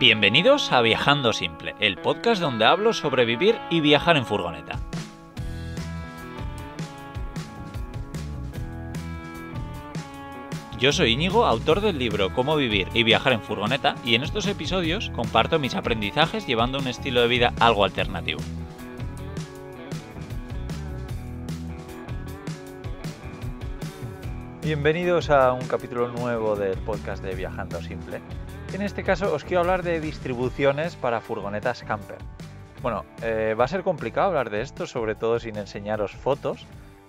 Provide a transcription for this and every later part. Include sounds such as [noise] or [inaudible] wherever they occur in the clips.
Bienvenidos a Viajando Simple, el podcast donde hablo sobre vivir y viajar en furgoneta. Yo soy Íñigo, autor del libro Cómo vivir y viajar en furgoneta, y en estos episodios comparto mis aprendizajes llevando un estilo de vida algo alternativo. Bienvenidos a un capítulo nuevo del podcast de Viajando Simple. En este caso os quiero hablar de distribuciones para furgonetas camper. Bueno, eh, va a ser complicado hablar de esto, sobre todo sin enseñaros fotos,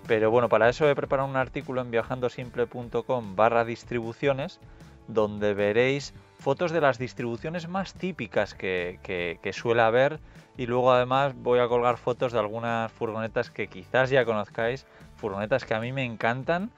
pero bueno, para eso he preparado un artículo en viajandosimple.com barra distribuciones, donde veréis fotos de las distribuciones más típicas que, suele haber y luego además voy a colgar fotos de algunas furgonetas que quizás ya conozcáis, furgonetas que a mí me encantan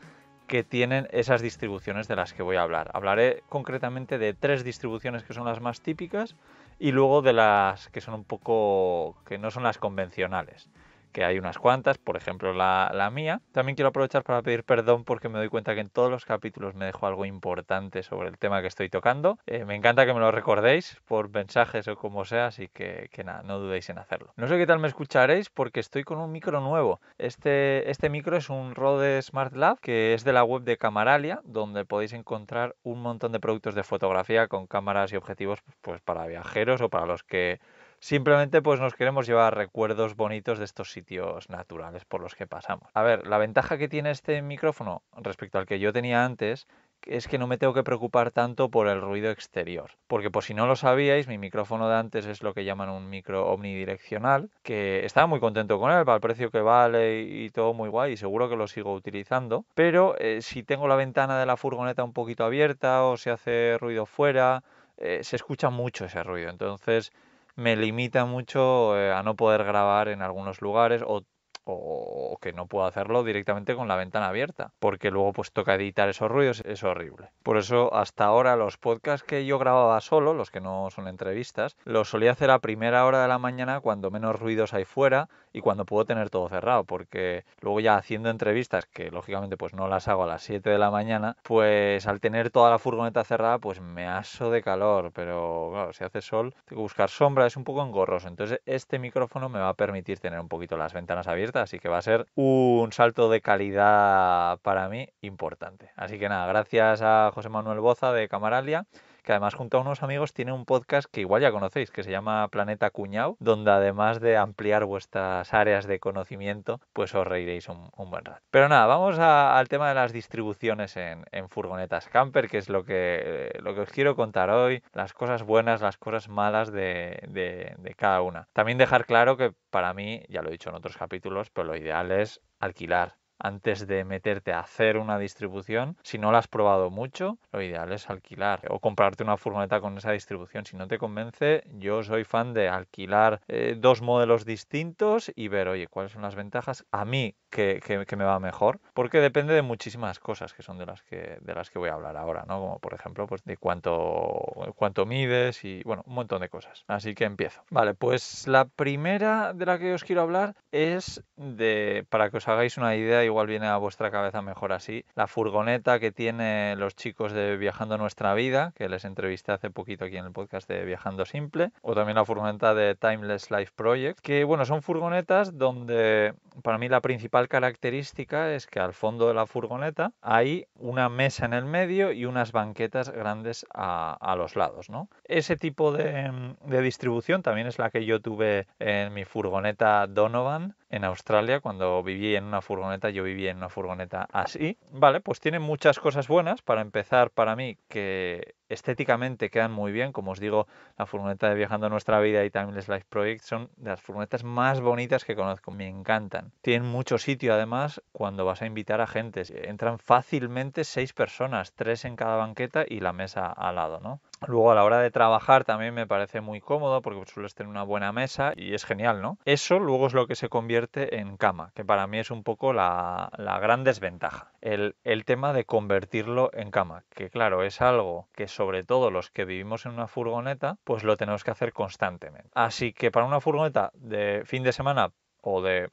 que tienen esas distribuciones de las que voy a hablar. Hablaré concretamente de tres distribuciones que son las más típicas y luego de las que son un poco que no son las convencionales que hay unas cuantas, por ejemplo la, mía. También quiero aprovechar para pedir perdón porque me doy cuenta que en todos los capítulos me dejo algo importante sobre el tema que estoy tocando. Eh, me encanta que me lo recordéis por mensajes o como sea, así que, nada, no dudéis en hacerlo. No sé qué tal me escucharéis porque estoy con un micro nuevo. Este, este micro es un Rode Smart Lab que es de la web de Camaralia, donde podéis encontrar un montón de productos de fotografía con cámaras y objetivos pues, para viajeros o para los que Simplemente pues nos queremos llevar recuerdos bonitos de estos sitios naturales por los que pasamos. A ver, la ventaja que tiene este micrófono respecto al que yo tenía antes es que no me tengo que preocupar tanto por el ruido exterior. Porque por si no lo sabíais, mi micrófono de antes es lo que llaman un micro omnidireccional, que estaba muy contento con él, para el precio que vale y todo muy guay, y seguro que lo sigo utilizando. Pero eh, si tengo la ventana de la furgoneta un poquito abierta o se hace ruido fuera, eh, se escucha mucho ese ruido. Entonces me limita mucho eh, a no poder grabar en algunos lugares o o, que no puedo hacerlo directamente con la ventana abierta, porque luego pues toca editar esos ruidos, es horrible. Por eso hasta ahora los podcasts que yo grababa solo, los que no son entrevistas, los solía hacer a primera hora de la mañana cuando menos ruidos hay fuera y cuando puedo tener todo cerrado, porque luego ya haciendo entrevistas, que lógicamente pues no las hago a las 7 de la mañana, pues al tener toda la furgoneta cerrada pues me aso de calor, pero claro, si hace sol, tengo que buscar sombra, es un poco engorroso, entonces este micrófono me va a permitir tener un poquito las ventanas abiertas así que va a ser un salto de calidad para mí importante. Así que nada, gracias a José Manuel Boza de Camaralia que además junto a unos amigos tiene un podcast que igual ya conocéis, que se llama Planeta Cuñao, donde además de ampliar vuestras áreas de conocimiento, pues os reiréis un, buen rato. Pero nada, vamos al tema de las distribuciones en, furgonetas camper, que es lo que, lo que os quiero contar hoy, las cosas buenas, las cosas malas de, de, de cada una. También dejar claro que para mí, ya lo he dicho en otros capítulos, pero lo ideal es alquilar antes de meterte a hacer una distribución. Si no la has probado mucho, lo ideal es alquilar o comprarte una furgoneta con esa distribución. Si no te convence, yo soy fan de alquilar eh, dos modelos distintos y ver, oye, cuáles son las ventajas a mí que, me va mejor, porque depende de muchísimas cosas que son de las que, de las que voy a hablar ahora, ¿no? Como por ejemplo, pues de cuánto, cuánto mides y, bueno, un montón de cosas. Así que empiezo. Vale, pues la primera de la que os quiero hablar es de, para que os hagáis una idea igual viene a vuestra cabeza mejor así, la furgoneta que tiene los chicos de Viajando Nuestra Vida, que les entrevisté hace poquito aquí en el podcast de Viajando Simple, o también la furgoneta de Timeless Life Project, que bueno, son furgonetas donde para mí la principal característica es que al fondo de la furgoneta hay una mesa en el medio y unas banquetas grandes a, a los lados, ¿no? Ese tipo de, de distribución también es la que yo tuve en mi furgoneta Donovan en Australia cuando viví en una furgoneta yo vivía en una furgoneta así. Vale, pues tiene muchas cosas buenas. Para empezar, para mí, que Estéticamente quedan muy bien, como os digo, la furgoneta de Viajando Nuestra Vida y Timeless Life Project son de las furgonetas más bonitas que conozco, me encantan. Tienen mucho sitio además cuando vas a invitar a gente, entran fácilmente seis personas, tres en cada banqueta y la mesa al lado, ¿no? Luego a la hora de trabajar también me parece muy cómodo porque sueles tener una buena mesa y es genial, ¿no? Eso luego es lo que se convierte en cama, que para mí es un poco la, gran desventaja. El, tema de convertirlo en cama, que claro, es algo que sobre todo los que vivimos en una furgoneta, pues lo tenemos que hacer constantemente. Así que para una furgoneta de fin de semana o de,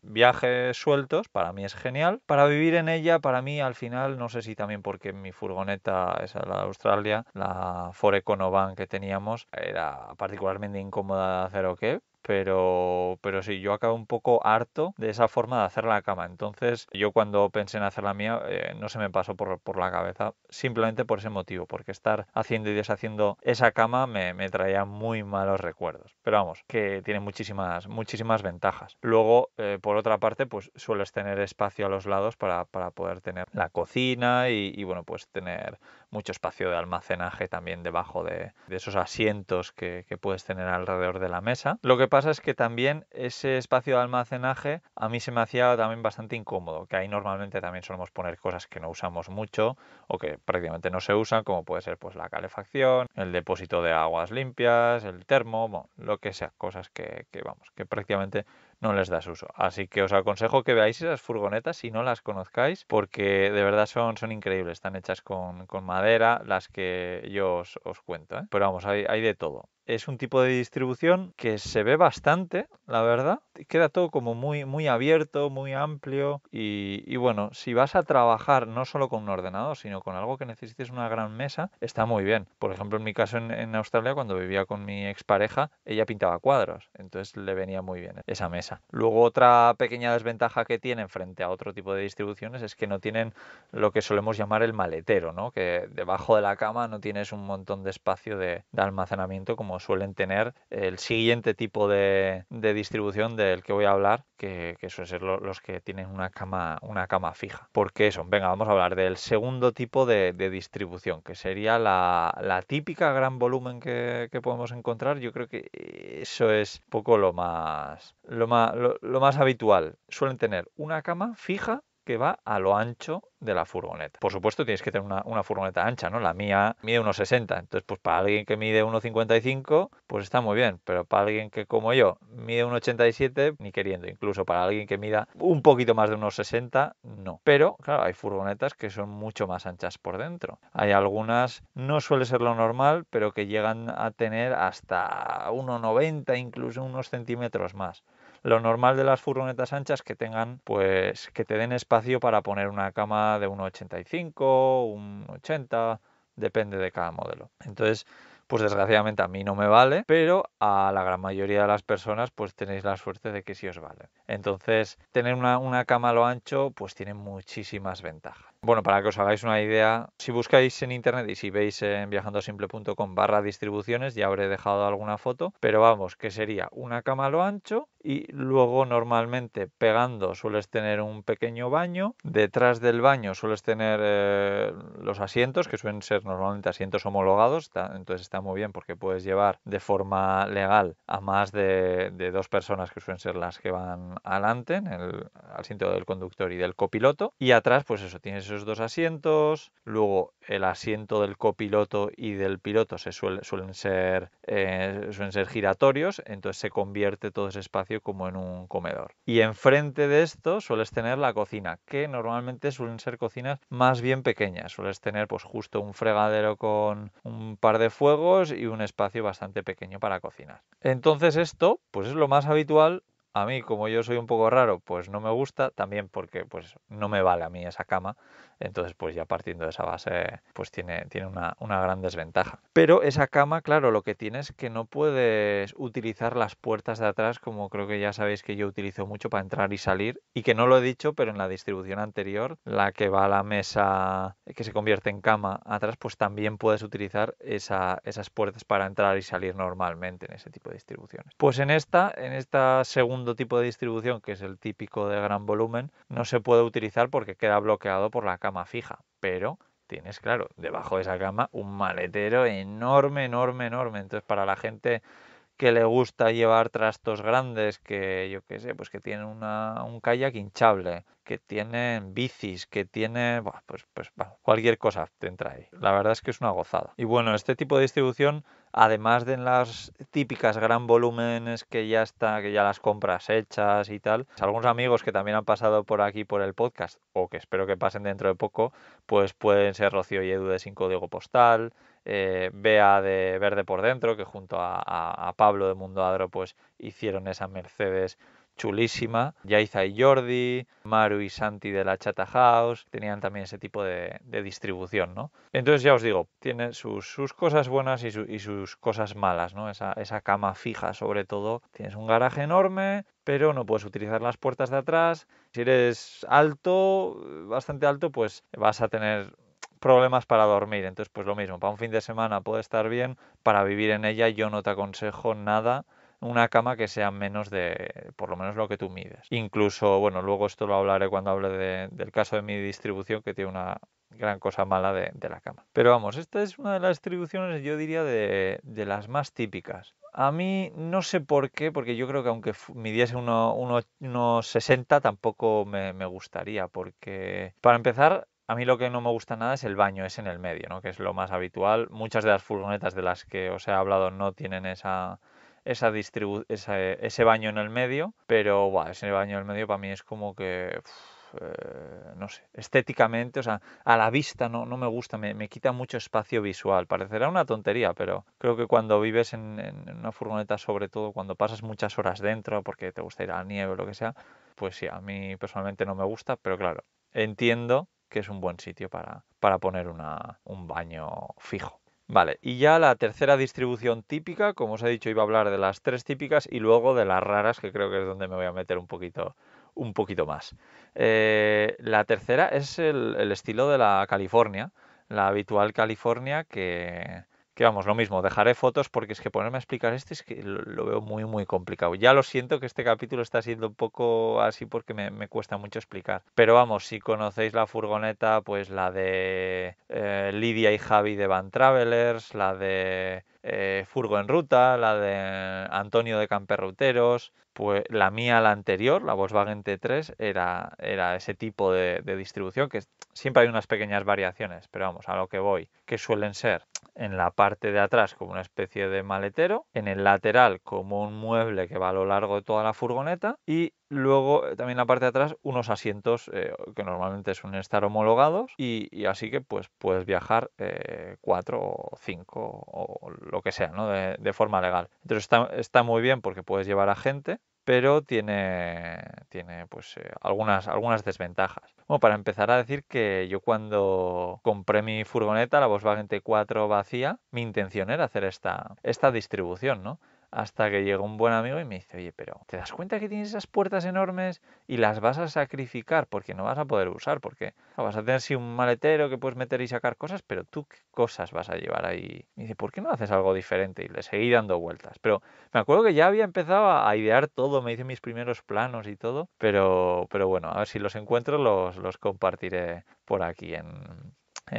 viajes sueltos, para mí es genial. Para vivir en ella, para mí al final, no sé si también porque mi furgoneta, esa la Australia, la Ford Econovan que teníamos, era particularmente incómoda de hacer o qué, pero, pero sí, yo acabo un poco harto de esa forma de hacer la cama. Entonces, yo cuando pensé en hacer la mía, eh, no se me pasó por, la cabeza, simplemente por ese motivo, porque estar haciendo y deshaciendo esa cama me, traía muy malos recuerdos. Pero vamos, que tiene muchísimas, muchísimas ventajas. Luego, eh, por otra parte, pues sueles tener espacio a los lados para, para poder tener la cocina y bueno, pues tener mucho espacio de almacenaje también debajo de, esos asientos que, puedes tener alrededor de la mesa. Lo que pasa es que también ese espacio de almacenaje a mí se me hacía también bastante incómodo, que ahí normalmente también solemos poner cosas que no usamos mucho o que prácticamente no se usan, como puede ser pues la calefacción, el depósito de aguas limpias, el termo, lo que sea, cosas que, vamos, que prácticamente no les das uso. Así que os aconsejo que veáis esas furgonetas si no las conozcáis, porque de verdad son, son increíbles, están hechas con, con madera las que yo os, cuento. ¿eh? Pero vamos, hay de todo es un tipo de distribución que se ve bastante, la verdad. Queda todo como muy, muy abierto, muy amplio. Y, bueno, si vas a trabajar no solo con un ordenador, sino con algo que necesites una gran mesa, está muy bien. Por ejemplo, en mi caso en, Australia, cuando vivía con mi expareja, ella pintaba cuadros. Entonces le venía muy bien esa mesa. Luego otra pequeña desventaja que tienen frente a otro tipo de distribuciones es que no tienen lo que solemos llamar el maletero, ¿no? Que debajo de la cama no tienes un montón de espacio de, de almacenamiento como suelen tener el siguiente tipo de, de distribución del que voy a hablar, que, suelen ser los que tienen una cama, una cama fija. porque qué son? Venga, vamos a hablar del segundo tipo de, distribución, que sería la, típica gran volumen que, podemos encontrar. Yo creo que eso es un poco lo más, lo más, lo más habitual. Suelen tener una cama fija que va a lo ancho de la furgoneta. Por supuesto, tienes que tener una, furgoneta ancha, ¿no? La mía mide 1,60. Entonces, pues para alguien que mide 1,55, pues está muy bien. Pero para alguien que, como yo, mide 1,87, ni queriendo. Incluso para alguien que mida un poquito más de 1,60, no. Pero, claro, hay furgonetas que son mucho más anchas por dentro. Hay algunas, no suele ser lo normal, pero que llegan a tener hasta 1,90, incluso unos centímetros más. Lo normal de las furgonetas anchas que tengan, pues que te den espacio para poner una cama de 1,85, un 80, depende de cada modelo. Entonces, pues desgraciadamente a mí no me vale, pero a la gran mayoría de las personas pues tenéis la suerte de que sí os vale. Entonces, tener una, una, cama a lo ancho pues tiene muchísimas ventajas. Bueno, para que os hagáis una idea, si buscáis en internet y si veis en con barra distribuciones, ya habré dejado alguna foto, pero vamos, que sería una cama a lo ancho y luego normalmente pegando sueles tener un pequeño baño, detrás del baño sueles tener eh, los asientos, que suelen ser normalmente asientos homologados, entonces está muy bien porque puedes llevar de forma legal a más de, dos personas que suelen ser las que van adelante, en el asiento del conductor y del copiloto, y atrás pues eso, tienes esos dos asientos, luego el asiento del copiloto y del piloto se suelen, ser, eh, suelen ser giratorios, entonces se convierte todo ese espacio como en un comedor. Y enfrente de esto sueles tener la cocina, que normalmente suelen ser cocinas más bien pequeñas. Sueles tener pues justo un fregadero con un par de fuegos y un espacio bastante pequeño para cocinar. Entonces esto pues es lo más habitual a mí, como yo soy un poco raro, pues no me gusta, también porque pues no me vale a mí esa cama. Entonces, pues ya partiendo de esa base, pues tiene, tiene una, gran desventaja. Pero esa cama, claro, lo que tiene es que no puedes utilizar las puertas de atrás, como creo que ya sabéis que yo utilizo mucho para entrar y salir, y que no lo he dicho, pero en la distribución anterior, la que va a la mesa que se convierte en cama atrás, pues también puedes utilizar esa, esas puertas para entrar y salir normalmente en ese tipo de distribuciones. Pues en esta, en esta segunda tipo de distribución, que es el típico de gran volumen, no se puede utilizar porque queda bloqueado por la cama fija. Pero tienes, claro, debajo de esa cama un maletero enorme, enorme, enorme. Entonces, para la gente que le gusta llevar trastos grandes, que yo qué sé, pues que tiene una, un kayak hinchable, que tienen bicis, que tiene, pues, pues cualquier cosa te entra ahí. La verdad es que es una gozada. Y bueno, este tipo de distribución, además de las típicas gran volúmenes que ya está, que ya las compras hechas y tal, algunos amigos que también han pasado por aquí por el podcast, o que espero que pasen dentro de poco, pues pueden ser Rocío y Edu de Sin Código Postal, vea eh, Bea de Verde por Dentro, que junto a, Pablo de Mundo Adro pues, hicieron esa Mercedes chulísima. Yaiza y Jordi, Maru y Santi de la Chata House, tenían también ese tipo de, distribución, ¿no? Entonces ya os digo, tiene sus, cosas buenas y, sus cosas malas, ¿no? esa cama fija sobre todo. Tienes un garaje enorme, pero no puedes utilizar las puertas de atrás. Si eres alto, bastante alto, pues vas a tener problemas para dormir. Entonces, pues lo mismo, para un fin de semana puede estar bien, para vivir en ella yo no te aconsejo nada una cama que sea menos de, por lo menos lo que tú mides. Incluso, bueno, luego esto lo hablaré cuando hable del caso de mi distribución, que tiene una gran cosa mala de, la cama. Pero vamos, esta es una de las distribuciones, yo diría, de, las más típicas. A mí no sé por qué, porque yo creo que aunque midiese unos 60 tampoco me, me, gustaría, porque para empezar a mí lo que no me gusta nada es el baño, es en el medio, ¿no? que es lo más habitual. Muchas de las furgonetas de las que os he hablado no tienen esa, esa ese baño en el medio, pero ese baño en el medio para mí es como que... Eh, no sé, estéticamente, o sea, a la vista no, no me gusta, me, quita mucho espacio visual. Parecerá una tontería, pero creo que cuando vives en, en una furgoneta, sobre todo cuando pasas muchas horas dentro porque te gusta ir a la nieve o lo que sea, pues sí, a mí personalmente no me gusta, pero claro, entiendo que es un buen sitio para, poner un baño fijo. Vale, y ya la tercera distribución típica, como os he dicho, iba a hablar de las tres típicas y luego de las raras, que creo que es donde me voy a meter un poquito, un poquito más. Eh, la tercera es el, estilo de la California, la habitual California que, que vamos, lo mismo, dejaré fotos porque es que ponerme a explicar esto es que lo, veo muy, muy complicado. Ya lo siento que este capítulo está siendo un poco así porque me, cuesta mucho explicar. Pero vamos, si conocéis la furgoneta, pues la de eh, Lidia y Javi de Van Travelers, la de eh, Furgo en Ruta, la de Antonio de Camperruteros, pues la mía, la anterior, la Volkswagen T3, era, era ese tipo de, distribución, que siempre hay unas pequeñas variaciones, pero vamos, a lo que voy, que suelen ser en la parte de atrás como una especie de maletero, en el lateral como un mueble que va a lo largo de toda la furgoneta y luego eh, también en la parte de atrás unos asientos eh, que normalmente suelen estar homologados y, así que pues puedes viajar eh, cuatro o cinco o lo que sea, ¿no? De, forma legal. Entonces está muy bien porque puedes llevar a gente pero tiene, tiene pues eh, algunas, algunas desventajas. Bueno, para empezar a decir que yo cuando compré mi furgoneta, la Volkswagen T4 vacía, mi intención era hacer esta, esta distribución, ¿no? hasta que llegó un buen amigo y me dice, oye, pero ¿te das cuenta que tienes esas puertas enormes y las vas a sacrificar porque no vas a poder usar? Porque vas a tener si un maletero que puedes meter y sacar cosas, pero tú qué cosas vas a llevar ahí. Me dice, ¿por qué no haces algo diferente? Y le seguí dando vueltas. Pero me acuerdo que ya había empezado a idear todo, me hice mis primeros planos y todo, pero, pero bueno, a ver si los encuentro, los, los compartiré por aquí en,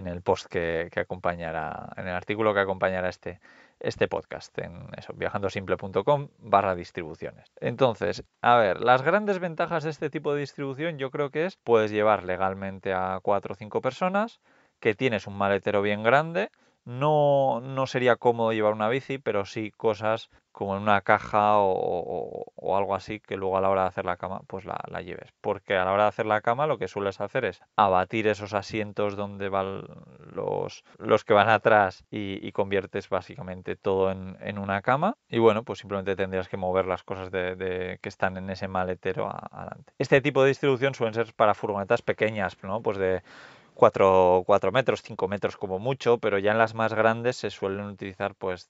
el post que, que acompañará, en el artículo que acompañará este este podcast en viajandosimple.com barra distribuciones. Entonces, a ver, las grandes ventajas de este tipo de distribución yo creo que es puedes llevar legalmente a cuatro o cinco personas, que tienes un maletero bien grande, no, no sería cómodo llevar una bici, pero sí cosas como en una caja o, algo así que luego a la hora de hacer la cama pues la, lleves. Porque a la hora de hacer la cama lo que sueles hacer es abatir esos asientos donde van los, los que van atrás y, conviertes básicamente todo en, una cama. Y bueno, pues simplemente tendrías que mover las cosas de, que están en ese maletero adelante. Este tipo de distribución suelen ser para furgonetas pequeñas, ¿no? Pues de 4, 4, metros, 5 metros como mucho, pero ya en las más grandes se suelen utilizar pues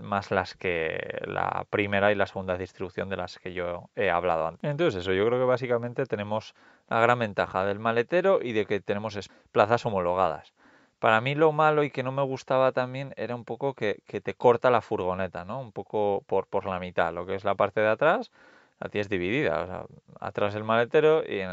más las que la primera y la segunda distribución de las que yo he hablado antes. Entonces eso, yo creo que básicamente tenemos la gran ventaja del maletero y de que tenemos plazas homologadas. Para mí lo malo y que no me gustaba también era un poco que, te corta la furgoneta, ¿no? Un poco por, por la mitad, lo que es la parte de atrás, la es dividida, atrás el maletero y en,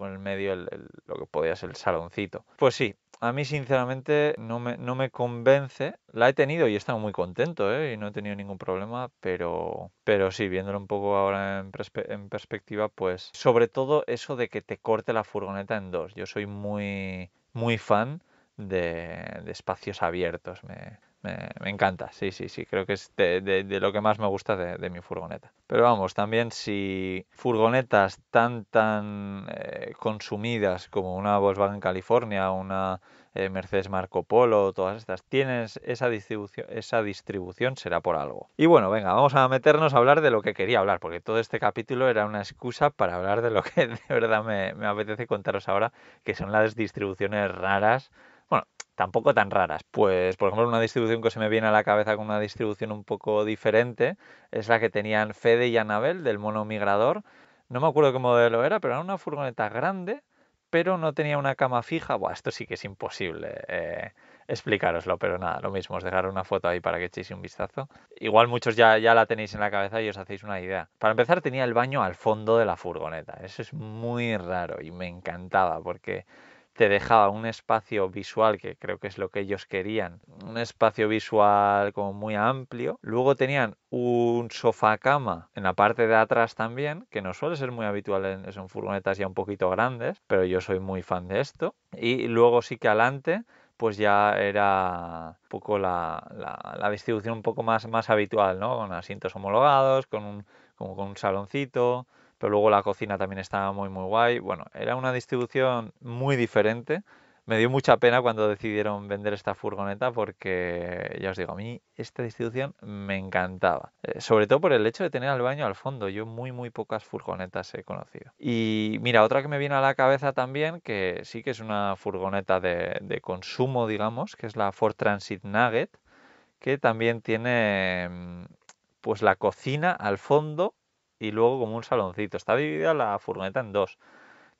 el medio lo que podía ser el saloncito. Pues sí, a mí sinceramente no me, no me convence. La he tenido y he estado muy contento ¿eh? y no he tenido ningún problema, pero, pero sí, viéndolo un poco ahora en, en, perspectiva, pues sobre todo eso de que te corte la furgoneta en dos. Yo soy muy, muy fan de, de espacios abiertos. Me, me, encanta, sí, sí, sí. Creo que es de, lo que más me gusta de, mi furgoneta. Pero vamos, también si furgonetas tan, tan eh, consumidas como una Volkswagen California, una eh, Mercedes Marco Polo, todas estas, tienes esa distribución, esa distribución será por algo. Y bueno, venga, vamos a meternos a hablar de lo que quería hablar, porque todo este capítulo era una excusa para hablar de lo que [laughs] de verdad me, me apetece contaros ahora, que son las distribuciones raras bueno, tampoco tan raras. Pues, por ejemplo, una distribución que se me viene a la cabeza con una distribución un poco diferente es la que tenían Fede y Anabel del mono migrador. No me acuerdo qué modelo era, pero era una furgoneta grande, pero no tenía una cama fija. Buah, esto sí que es imposible eh, explicaroslo, pero nada, lo mismo, os dejaré una foto ahí para que echéis un vistazo. Igual muchos ya, ya la tenéis en la cabeza y os hacéis una idea. Para empezar, tenía el baño al fondo de la furgoneta. Eso es muy raro y me encantaba porque te dejaba un espacio visual, que creo que es lo que ellos querían, un espacio visual como muy amplio. Luego tenían un sofá cama en la parte de atrás también, que no suele ser muy habitual en, son furgonetas ya un poquito grandes, pero yo soy muy fan de esto. Y luego sí que adelante pues ya era poco la, la, distribución un poco más, más habitual, ¿no? Con asientos homologados, con un, con un saloncito, pero luego la cocina también estaba muy, muy guay. Bueno, era una distribución muy diferente. Me dio mucha pena cuando decidieron vender esta furgoneta porque, ya os digo, a mí esta distribución me encantaba. Eh, sobre todo por el hecho de tener al baño al fondo. Yo muy, muy pocas furgonetas he conocido. Y mira, otra que me viene a la cabeza también, que sí que es una furgoneta de, de consumo, digamos, que es la Ford Transit Nugget, que también tiene mm, pues la cocina al fondo y luego como un saloncito. Está dividida la furgoneta en dos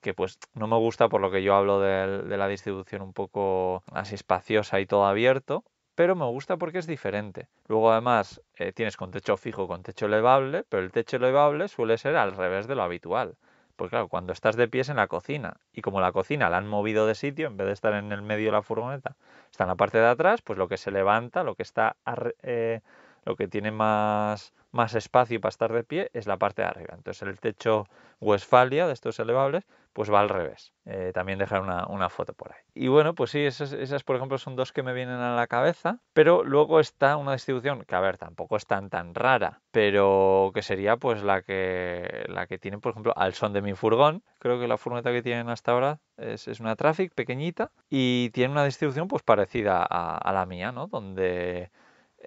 que pues no me gusta por lo que yo hablo de, la distribución un poco así espaciosa y todo abierto, pero me gusta porque es diferente. Luego además eh, tienes con techo fijo, con techo elevable, pero el techo elevable suele ser al revés de lo habitual. Porque claro, cuando estás de pies en la cocina y como la cocina la han movido de sitio, en vez de estar en el medio de la furgoneta, está en la parte de atrás, pues lo que se levanta, lo que está, eh, lo que tiene más más espacio para estar de pie es la parte de arriba. Entonces el techo Westfalia de estos elevables pues va al revés. Eh, también dejar una, foto por ahí. Y bueno, pues sí, esas, por ejemplo son dos que me vienen a la cabeza, pero luego está una distribución que a ver, tampoco es tan tan rara, pero que sería pues la que, la que tienen por ejemplo al son de mi furgón, creo que la furgoneta que tienen hasta ahora es, una Traffic pequeñita y tiene una distribución pues parecida a, a la mía, ¿no? Donde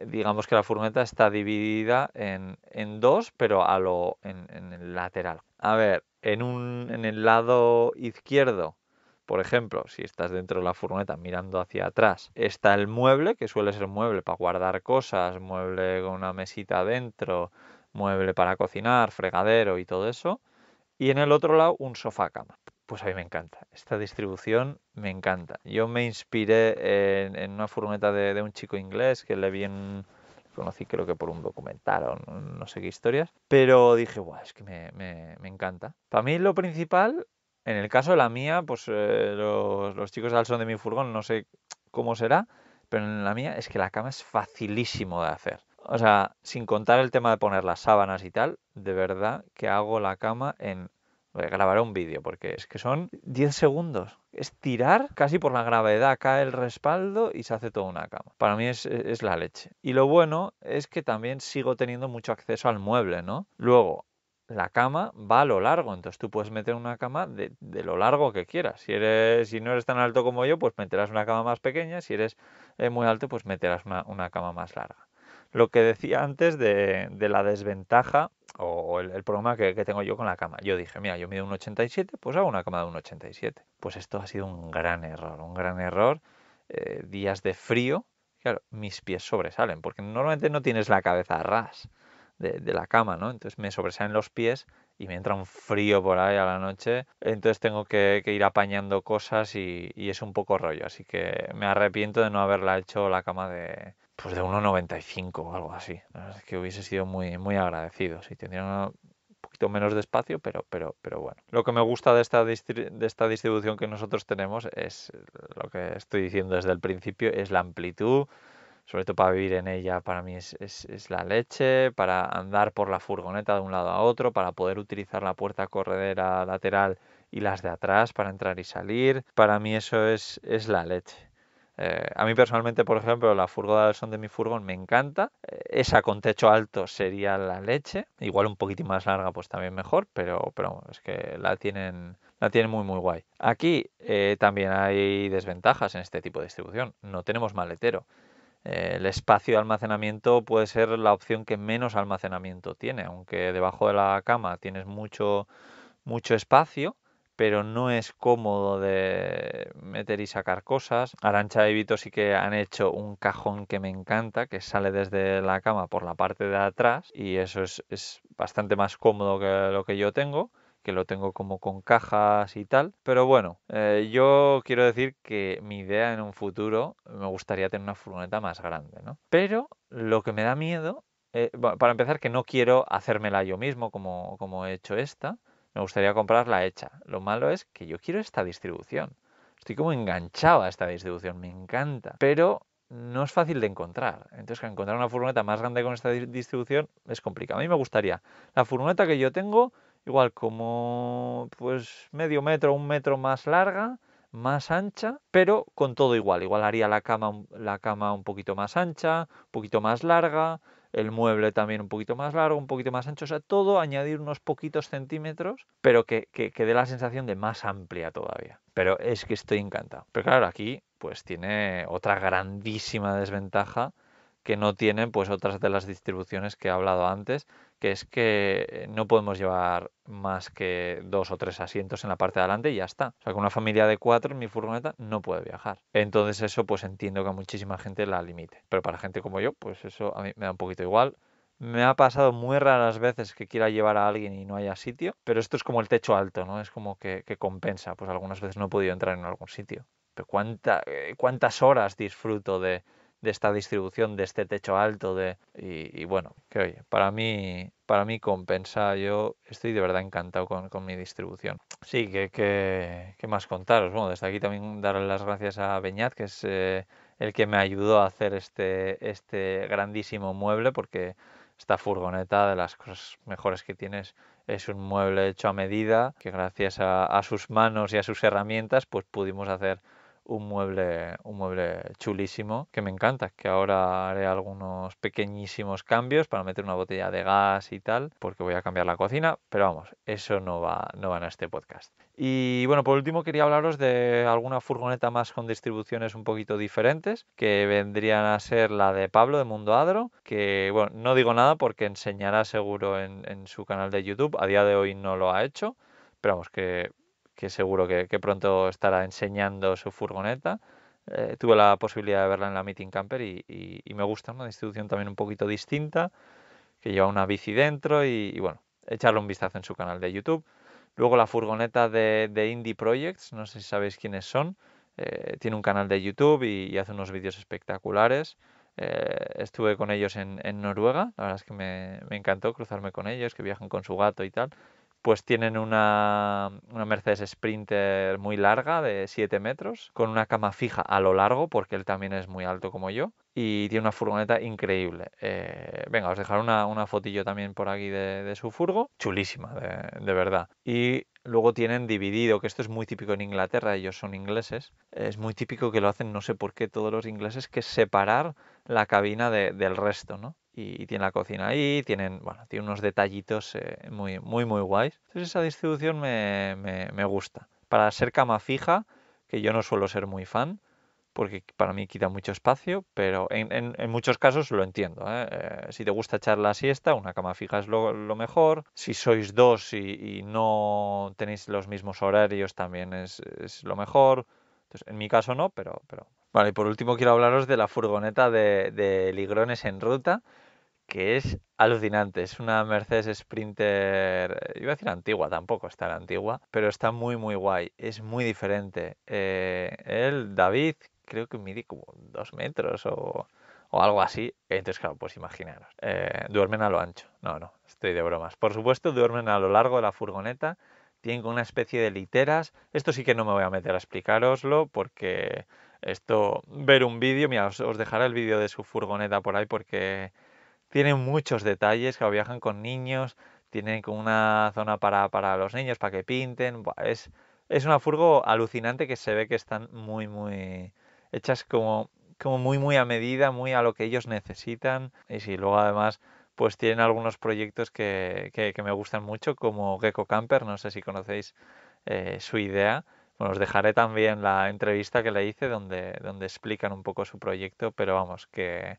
digamos que la furgoneta está dividida en, dos, pero a lo, en, el lateral. A ver, en, un, en el lado izquierdo, por ejemplo, si estás dentro de la furgoneta mirando hacia atrás, está el mueble, que suele ser mueble para guardar cosas, mueble con una mesita adentro, mueble para cocinar, fregadero y todo eso. Y en el otro lado, un sofá cama pues a mí me encanta. Esta distribución me encanta. Yo me inspiré en, una furgoneta de, un chico inglés que le vi en. Conocí creo que por un documental o no, sé qué historias. Pero dije, guau, es que me, encanta. Para mí lo principal, en el caso de la mía, pues eh, los, los, chicos al son de mi furgón, no sé cómo será, pero en la mía es que la cama es facilísimo de hacer. O sea, sin contar el tema de poner las sábanas y tal, de verdad que hago la cama en grabaré un vídeo porque es que son 10 segundos. Es tirar casi por la gravedad, cae el respaldo y se hace toda una cama. Para mí es, la leche. Y lo bueno es que también sigo teniendo mucho acceso al mueble, ¿no? Luego, la cama va a lo largo, entonces tú puedes meter una cama de, lo largo que quieras. Si, eres, si no eres tan alto como yo, pues meterás una cama más pequeña, si eres eh, muy alto, pues meterás una cama más larga lo que decía antes de, la desventaja o el, problema que, tengo yo con la cama. Yo dije, mira, yo mido un 87, pues hago una cama de un 87. Pues esto ha sido un gran error, un gran error. Eh, días de frío, claro, mis pies sobresalen, porque normalmente no tienes la cabeza a ras de, la cama, ¿no? Entonces me sobresalen los pies y me entra un frío por ahí a la noche. Entonces tengo que, ir apañando cosas y, es un poco rollo. Así que me arrepiento de no haberla hecho la cama de, pues de 1,95 o algo así. que hubiese sido muy, muy agradecido. Si tendría un poquito menos de espacio, pero, pero, pero bueno. Lo que me gusta de esta, de esta distribución que nosotros tenemos es lo que estoy diciendo desde el principio, es la amplitud, sobre todo para vivir en ella, para mí es, la leche, para andar por la furgoneta de un lado a otro, para poder utilizar la puerta corredera lateral y las de atrás para entrar y salir. Para mí eso es, es la leche. Eh, a mí personalmente, por ejemplo, la furgo del son de mi furgón me encanta. Eh, esa con techo alto sería la leche. Igual un poquitín más larga, pues también mejor, pero, es que la tienen, muy, muy guay. Aquí eh, también hay desventajas en este tipo de distribución. No tenemos maletero. el espacio de almacenamiento puede ser la opción que menos almacenamiento tiene, aunque debajo de la cama tienes mucho, mucho espacio pero no es cómodo de meter y sacar cosas. Arancha y Vito sí que han hecho un cajón que me encanta, que sale desde la cama por la parte de atrás y eso es, bastante más cómodo que lo que yo tengo que lo tengo como con cajas y tal. Pero bueno, eh, yo quiero decir que mi idea en un futuro me gustaría tener una furgoneta más grande, ¿no? Pero lo que me da miedo, eh, para empezar, que no quiero hacérmela yo mismo como, como he hecho esta me gustaría comprarla hecha. Lo malo es que yo quiero esta distribución. Estoy como enganchado a esta distribución, me encanta. Pero no es fácil de encontrar. Entonces, encontrar una furgoneta más grande con esta distribución es complicado. A mí me gustaría la furgoneta que yo tengo, igual como pues medio metro, un metro más larga, más ancha, pero con todo igual. Igual haría la cama, la cama un poquito más ancha, un poquito más larga, el mueble también un poquito más largo, un poquito más ancho, o sea, todo añadir unos poquitos centímetros, pero que, dé la sensación de más amplia todavía. Pero es que estoy encantado. Pero claro, aquí pues tiene otra grandísima desventaja que no tienen pues otras de las distribuciones que he hablado antes, que es que eh, no podemos llevar más que dos o tres asientos en la parte de adelante y ya está. O sea, que una familia de cuatro en mi furgoneta no puede viajar. Entonces eso pues entiendo que a muchísima gente la limite. Pero para gente como yo, pues eso a mí me da un poquito igual. Me ha pasado muy raras veces que quiera llevar a alguien y no haya sitio, pero esto es como el techo alto, ¿no? Es como que, compensa. Pues algunas veces no he podido entrar en algún sitio. Pero eh, cuántas horas disfruto de, de esta distribución, de este techo alto, de y, bueno, que oye, para mí, para mí compensa, yo estoy de verdad encantado con, mi distribución. Sí, que, más contaros. Bueno, desde aquí también dar las gracias a Beñat, que es eh, el que me ayudó a hacer este, este grandísimo mueble, porque esta furgoneta de las cosas mejores que tienes es un mueble hecho a medida que gracias a, sus manos y a sus herramientas pues pudimos hacer un mueble, un mueble chulísimo que me encanta, que ahora haré algunos pequeñísimos cambios para meter una botella de gas y tal, porque voy a cambiar la cocina, pero vamos, eso no va, no va en este podcast. Y bueno, por último quería hablaros de alguna furgoneta más con distribuciones un poquito diferentes, que vendrían a ser la de Pablo de Mundo Adro, que bueno, no digo nada porque enseñará seguro en, en su canal de YouTube, a día de hoy no lo ha hecho, pero vamos, que que seguro que, pronto estará enseñando su furgoneta. Eh, tuve la posibilidad de verla en la Meeting Camper y, me gusta, una institución distribución también un poquito distinta, que lleva una bici dentro y, bueno, echarle un vistazo en su canal de YouTube. Luego la furgoneta de, Indie Projects, no sé si sabéis quiénes son, eh, tiene un canal de YouTube y, hace unos vídeos espectaculares. Eh, estuve con ellos en, Noruega, la verdad es que me, me encantó cruzarme con ellos, que viajan con su gato y tal pues tienen una, Mercedes Sprinter muy larga de 7 metros, con una cama fija a lo largo, porque él también es muy alto como yo, y tiene una furgoneta increíble. Eh, venga, os dejaré una, una, fotillo también por aquí de, su furgo, chulísima, de, verdad. Y luego tienen dividido, que esto es muy típico en Inglaterra, ellos son ingleses, es muy típico que lo hacen, no sé por qué todos los ingleses, que separar la cabina del resto, ¿no? y, tiene la cocina ahí, tienen, bueno, tiene unos detallitos eh, muy, muy, muy guays. Entonces esa distribución me, me, me gusta. Para ser cama fija, que yo no suelo ser muy fan, porque para mí quita mucho espacio, pero en, en, muchos casos lo entiendo. ¿eh? Eh, si te gusta echar la siesta, una cama fija es lo, lo mejor. Si sois dos y, y, no tenéis los mismos horarios, también es, es, lo mejor. Entonces, en mi caso no, pero, pero... Vale, y por último quiero hablaros de la furgoneta de, de Ligrones en ruta, que es alucinante. Es una Mercedes Sprinter, eh, iba a decir antigua, tampoco está la antigua, pero está muy, muy guay. Es muy diferente. Eh, el David creo que mide como dos metros o, o algo así. Entonces, claro, pues imaginaros. Eh, duermen a lo ancho. No, no, estoy de bromas. Por supuesto, duermen a lo largo de la furgoneta. Tienen una especie de literas. Esto sí que no me voy a meter a explicaroslo porque esto, ver un vídeo, mira, os, os dejaré el vídeo de su furgoneta por ahí porque tienen muchos detalles, que viajan con niños, tienen como una zona para, para los niños, para que pinten. Es, es una furgo alucinante que se ve que están muy, muy hechas como, como muy, muy a medida, muy a lo que ellos necesitan. Y si luego además pues tienen algunos proyectos que, que, me gustan mucho, como Gecko Camper, no sé si conocéis eh, su idea. Bueno, os dejaré también la entrevista que le hice donde, donde explican un poco su proyecto, pero vamos, que,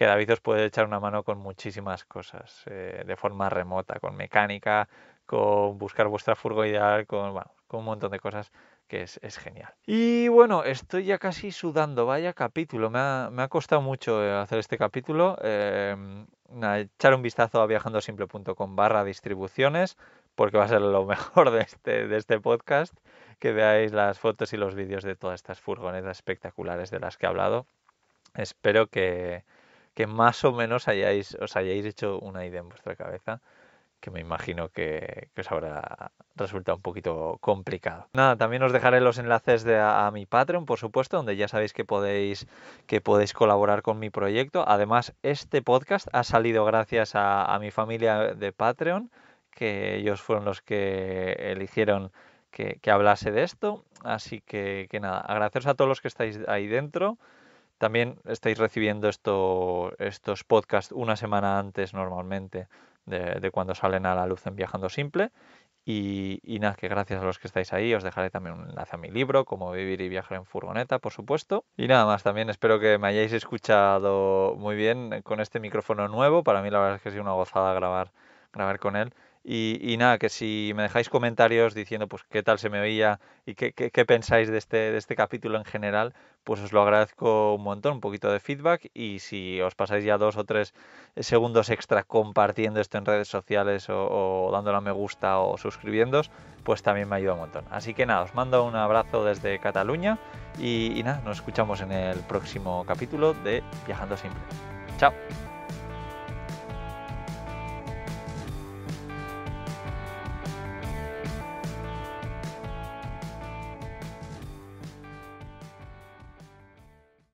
que David os puede echar una mano con muchísimas cosas, eh, de forma remota, con mecánica, con buscar vuestra furgo ideal, con, un montón de cosas que es, genial. Y bueno, estoy ya casi sudando, vaya capítulo, me ha, costado mucho eh, hacer este capítulo. Em, echar un vistazo a viajandosimple.com barra distribuciones, porque va a ser lo [laughs] mejor de este, de este podcast, que veáis las fotos y los vídeos de todas estas furgonetas espectaculares de las que he hablado. Espero que, que más o menos hayáis, os hayáis hecho una idea en vuestra cabeza, que me imagino que, que os habrá resultado un poquito complicado. Nada, también os dejaré los enlaces de, a, mi Patreon, por supuesto, donde ya sabéis que podéis, que podéis colaborar con mi proyecto. Además, este podcast ha salido gracias a, mi familia de Patreon, que ellos fueron los que eligieron que, que hablase de esto. Así que, que nada, agradeceros a todos los que estáis ahí dentro. También estáis recibiendo estos podcasts una semana antes normalmente de, cuando salen a la luz en Viajando Simple. Y, nada, que gracias a los que estáis ahí, os dejaré también un enlace a mi libro, Cómo vivir y viajar en furgoneta, por supuesto. Y nada más, también espero que me hayáis escuchado muy bien con este micrófono nuevo. Para mí la verdad es que ha sido una gozada grabar, grabar con él. Y, nada, que si me dejáis comentarios diciendo pues qué tal se me oía y qué, qué, pensáis este, de este, capítulo en general, pues os lo agradezco un montón, un poquito de feedback y si os pasáis ya dos o tres segundos extra compartiendo esto en redes sociales o, dándole a me gusta o suscribiéndos pues también me ayuda un montón. Así que nada, os mando un abrazo desde Cataluña y, y nada, nos escuchamos en el próximo capítulo de Viajando Simple. Chao.